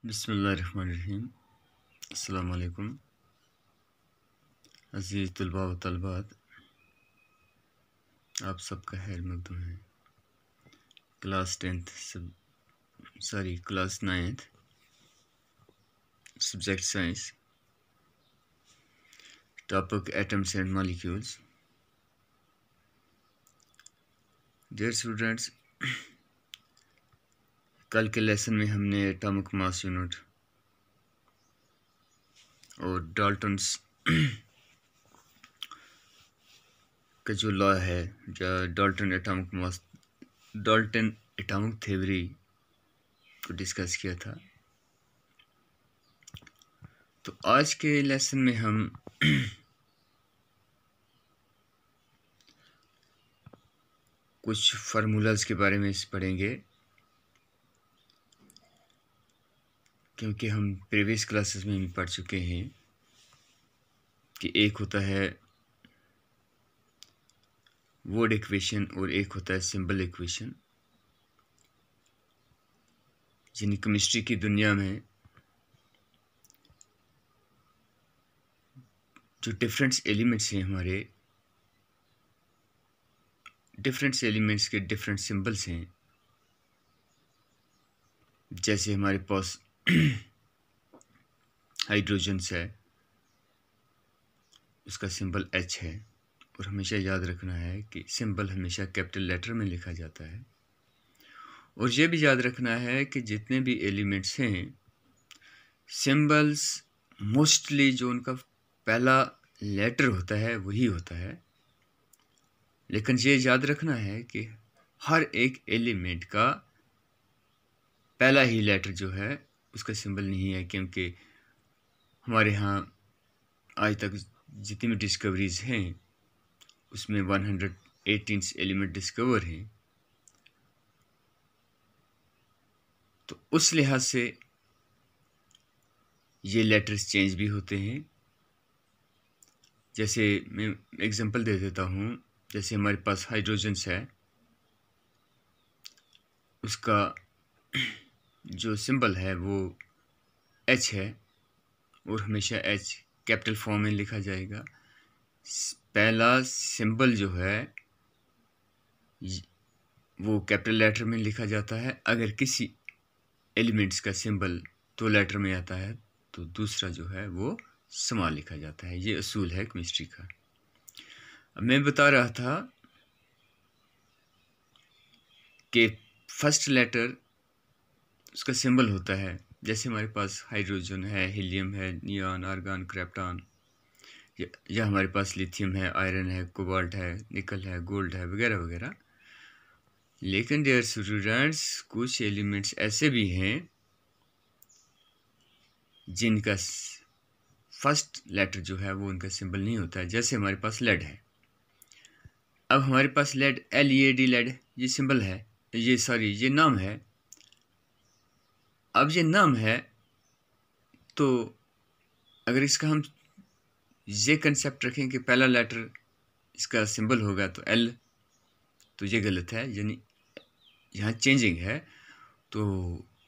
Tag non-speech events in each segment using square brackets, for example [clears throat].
बसमीम अल्लाम अज़ीज़ तलबा व तलबात आप सबका खैर मकदम है क्लास टेंथ सब sorry class ninth subject science topic atoms and molecules dear students कल के लेसन में हमने एटॉमिक मास यूनिट और डाल्टन्स का जो लॉ है Dalton atomic mass Dalton atomic theory को डिस्कस किया था तो आज के लेसन में हम कुछ फार्मूलाज के बारे में पढ़ेंगे क्योंकि हम प्रीवियस क्लासेस में भी पढ़ चुके हैं कि एक होता है वर्ड इक्वेशन और एक होता है सिंबल इक्वेशन यानी केमिस्ट्री की दुनिया में जो डिफरेंट्स एलिमेंट्स हैं हमारे डिफरेंट एलिमेंट्स के डिफरेंट सिंबल्स हैं जैसे हमारे पास [clears throat] हाइड्रोजन से है उसका सिंबल एच है और हमेशा याद रखना है कि सिंबल हमेशा कैपिटल लेटर में लिखा जाता है और ये भी याद रखना है कि जितने भी एलिमेंट्स हैं सिंबल्स मोस्टली जो उनका पहला लेटर होता है वही होता है लेकिन ये याद रखना है कि हर एक एलिमेंट का पहला ही लेटर जो है उसका सिंबल नहीं है क्योंकि हमारे यहाँ आज तक जितनी भी डिस्कवरीज हैं उसमें one hundred eighteen element discover हैं तो उस लिहाज से ये लेटर्स चेंज भी होते हैं जैसे मैं एग्जांपल दे देता हूँ जैसे हमारे पास हाइड्रोजन्स है उसका जो सिंबल है वो एच है और हमेशा एच कैपिटल फॉर्म में लिखा जाएगा पहला सिंबल जो है वो कैपिटल लेटर में लिखा जाता है अगर किसी एलिमेंट्स का सिंबल तो लेटर में आता है तो दूसरा जो है वो समा लिखा जाता है ये असूल है केमिस्ट्री का अब मैं बता रहा था कि फर्स्ट लेटर उसका सिंबल होता है जैसे हमारे पास हाइड्रोजन है हीलियम है नियॉन आर्गान क्रैप्टान या हमारे पास लिथियम है आयरन है कोबाल्ट है निकल है गोल्ड है वगैरह वगैरह लेकिन डेयर स्टूडेंट्स कुछ एलिमेंट्स ऐसे भी हैं जिनका फर्स्ट लेटर जो है वो उनका सिंबल नहीं होता है जैसे हमारे पास लेड है अब हमारे पास lead L E A D lead ये सिंबल है ये सॉरी ये नाम है अब ये नम है तो अगर इसका हम ये कंसेप्ट रखें कि पहला लेटर इसका सिंबल होगा तो एल तो ये गलत है यानी यहाँ चेंजिंग है तो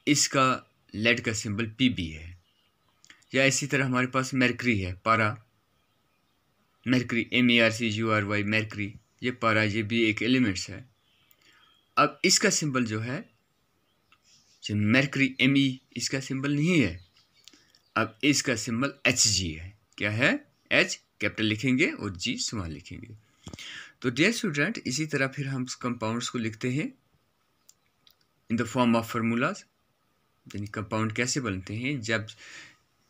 इसका लेड का सिंबल पी बी है या इसी तरह हमारे पास मैरक्री है पारा mercury M E R C U R Y mercury ये पारा ये भी एक एलिमेंट्स है अब इसका सिंबल जो है जो मेरकरी एम ई इसका सिंबल नहीं है अब इसका सिंबल एच जी है क्या है एच कैपिटल लिखेंगे और जी स्मॉल लिखेंगे तो डियर स्टूडेंट इसी तरह फिर हम कंपाउंड्स को लिखते हैं in the form of formulas यानी कंपाउंड कैसे बनते हैं जब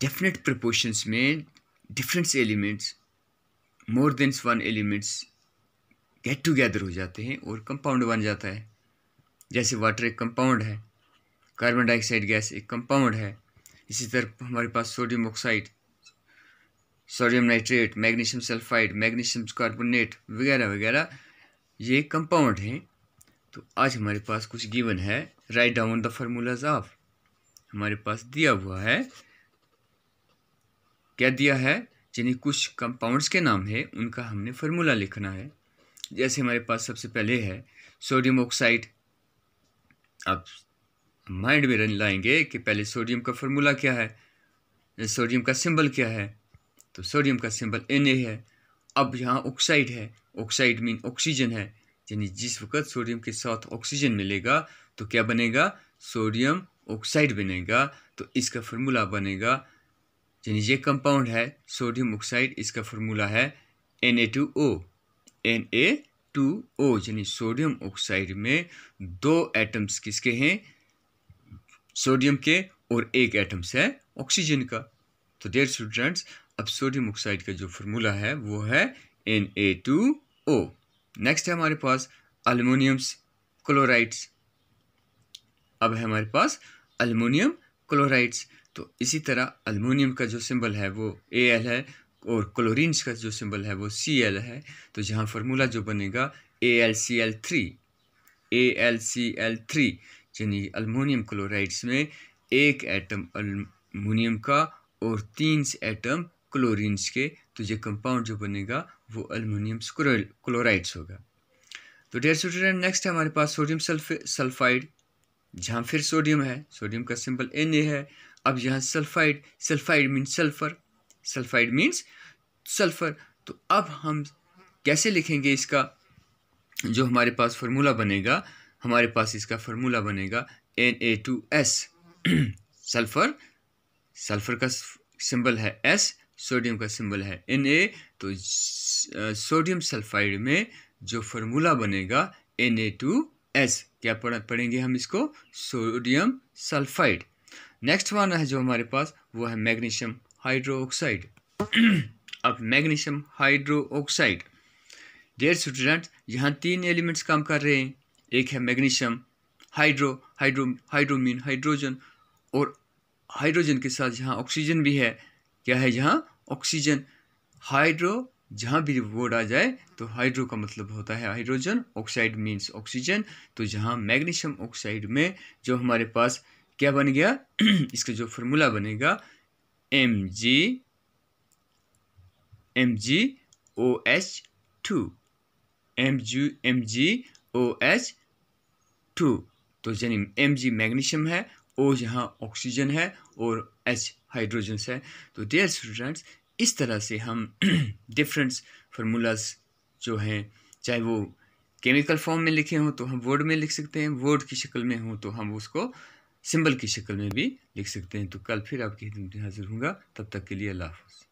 डेफिनेट प्रपोर्शंस में difference elements more than one elements get together हो जाते हैं और कंपाउंड बन जाता है जैसे वाटर एक कंपाउंड है कार्बन डाइऑक्साइड गैस एक कंपाउंड है इसी तरह हमारे पास sodium oxide sodium nitrate magnesium sulphide magnesium carbonate वगैरह वगैरह ये कंपाउंड हैं तो आज हमारे पास कुछ गिवन है write down the formulas of हमारे पास दिया हुआ है क्या दिया है जिन्हें कुछ कंपाउंड्स के नाम है उनका हमने फार्मूला लिखना है जैसे हमारे पास सबसे पहले है सोडियम ऑक्साइड अब माइंड में रन लाएंगे कि पहले सोडियम का फार्मूला क्या है सोडियम का सिंबल क्या है तो सोडियम का सिंबल एन ए है अब यहाँ ऑक्साइड है ऑक्साइड मीन ऑक्सीजन है यानी जिस वक्त सोडियम के साथ ऑक्सीजन मिलेगा तो क्या बनेगा सोडियम ऑक्साइड बनेगा तो इसका फार्मूला बनेगा यानी ये कंपाउंड है सोडियम ऑक्साइड इसका फार्मूला है N A two O N A two O यानी सोडियम ऑक्साइड में दो एटम्स किसके हैं सोडियम के और एक एटम से है ऑक्सीजन का तो डेयर स्टूडेंट्स अब सोडियम ऑक्साइड का जो फार्मूला है वो है N A two O next है हमारे पास अल्मोनियम्स क्लोराइड्स अब है हमारे पास अल्मोनियम क्लोराइड्स तो इसी तरह अल्मोनियम का जो सिंबल है वो ए एल है और क्लोरीन्स का जो सिंबल है वो सी एल है तो जहाँ फार्मूला जो बनेगा A L C L three A L C L three यानी अलमोनियम क्लोराइड्स में एक एटम अलमोनियम का और तीन एटम क्लोरीन्स के तो ये कंपाउंड जो बनेगा वो अलमोनियम क्लोराइड्स होगा तो डेयर स्टूडेंट नेक्स्ट है हमारे पास सोडियम सल्फाइड जहाँ फिर सोडियम है सोडियम का सिंबल एन ए है अब यहाँ sulphide sulphide means sulphur sulphide means sulphur तो अब हम कैसे लिखेंगे इसका जो हमारे पास फॉर्मूला बनेगा हमारे पास इसका फार्मूला बनेगा N A two S sulphur sulphur का सिंबल है एस सोडियम का सिंबल है एन ए तो सोडियम uh, सल्फाइड में जो फार्मूला बनेगा एन ए टू एस क्या पढ़ पढ़ेंगे हम इसको सोडियम सल्फाइड नेक्स्ट वन है जो हमारे पास वो है मैग्नीशियम हाइड्रो ऑक्साइड अब magnesium hydro oxide dear student यहाँ तीन एलिमेंट्स काम कर रहे हैं एक है मैग्नीशियम हाइड्रो हाइड्रो हाइड्रोमीन हाइड्रोजन और हाइड्रोजन के साथ जहाँ ऑक्सीजन भी है क्या है जहाँ ऑक्सीजन हाइड्रो जहाँ भी वर्ड आ जाए तो हाइड्रो का मतलब होता है हाइड्रोजन ऑक्साइड मीन्स ऑक्सीजन तो जहाँ मैग्नीशियम ऑक्साइड में जो हमारे पास क्या बन गया [clears throat] इसका जो फॉर्मूला बनेगा M G M G O H two M जू M G O H two तो यानी एम जी मैग्नीशियम है ओ यहाँ ऑक्सीजन है और एच हाइड्रोजन्स है तो डेयर स्टूडेंट्स इस तरह से हम डिफरेंट [clears throat] फार्मूलाज जो हैं चाहे वो केमिकल फॉर्म में लिखे हों तो हम वर्ड में लिख सकते हैं वर्ड की शक्ल में हों तो हम उसको सिंबल की शक्ल में भी लिख सकते हैं तो कल फिर आपकी हिंदी हाजिर होंगे तब तक के लिए अल्लाह हाफ़